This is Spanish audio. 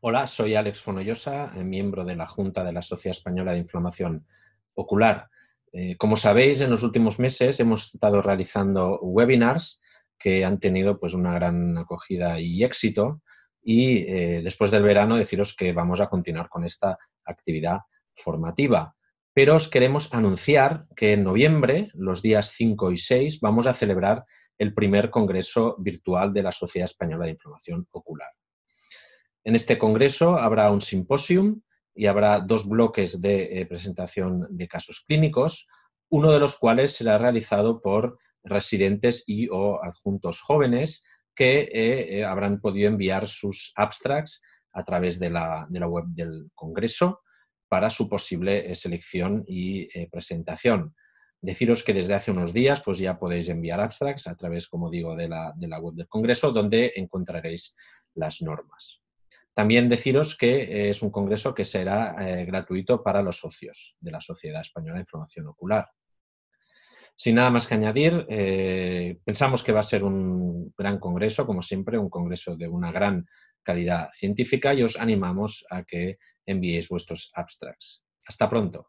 Hola, soy Alex Fonoyosa, eh, miembro de la Junta de la Sociedad Española de Inflamación Ocular. Eh, como sabéis, en los últimos meses hemos estado realizando webinars que han tenido pues, una gran acogida y éxito. Y eh, después del verano deciros que vamos a continuar con esta actividad formativa. Pero os queremos anunciar que en noviembre, los días 5 y 6, vamos a celebrar el primer Congreso Virtual de la Sociedad Española de Inflamación Ocular. En este congreso habrá un simposium y habrá dos bloques de eh, presentación de casos clínicos, uno de los cuales será realizado por residentes y o adjuntos jóvenes que eh, eh, habrán podido enviar sus abstracts a través de la, web del Congreso para su posible selección y presentación. Deciros que desde hace unos días pues ya podéis enviar abstracts a través, como digo, de la web del Congreso, donde encontraréis las normas. También deciros que eh, es un congreso que será eh, gratuito para los socios de la Sociedad Española de Información Ocular. Sin nada más que añadir, eh, pensamos que va a ser un gran congreso, como siempre, un congreso de una gran calidad científica y os animamos a que enviéis vuestros abstracts. Hasta pronto.